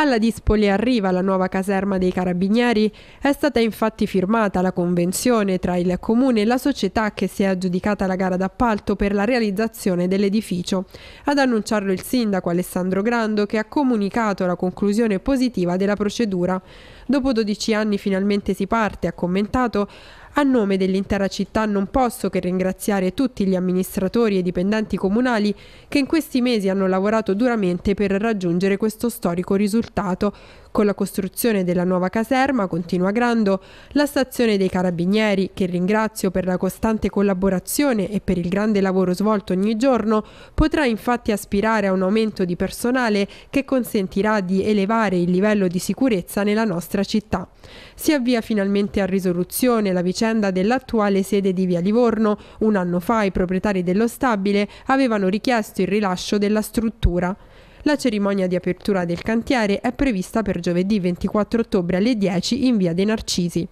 Alla Dispoli Arriva, la nuova caserma dei Carabinieri, è stata infatti firmata la convenzione tra il comune e la società che si è aggiudicata la gara d'appalto per la realizzazione dell'edificio. Ad annunciarlo il sindaco Alessandro Grando che ha comunicato la conclusione positiva della procedura. Dopo 12 anni finalmente si parte, ha commentato, a nome dell'intera città non posso che ringraziare tutti gli amministratori e dipendenti comunali che in questi mesi hanno lavorato duramente per raggiungere questo storico risultato, con la costruzione della nuova caserma continua Grando, la stazione dei Carabinieri, che ringrazio per la costante collaborazione e per il grande lavoro svolto ogni giorno, potrà infatti aspirare a un aumento di personale che consentirà di elevare il livello di sicurezza nella nostra città. Si avvia finalmente a risoluzione la vicenda vicenda dell'attuale sede di Via Livorno. Un anno fa i proprietari dello stabile avevano richiesto il rilascio della struttura. La cerimonia di apertura del cantiere è prevista per giovedì 24 ottobre alle 10 in Via dei Narcisi.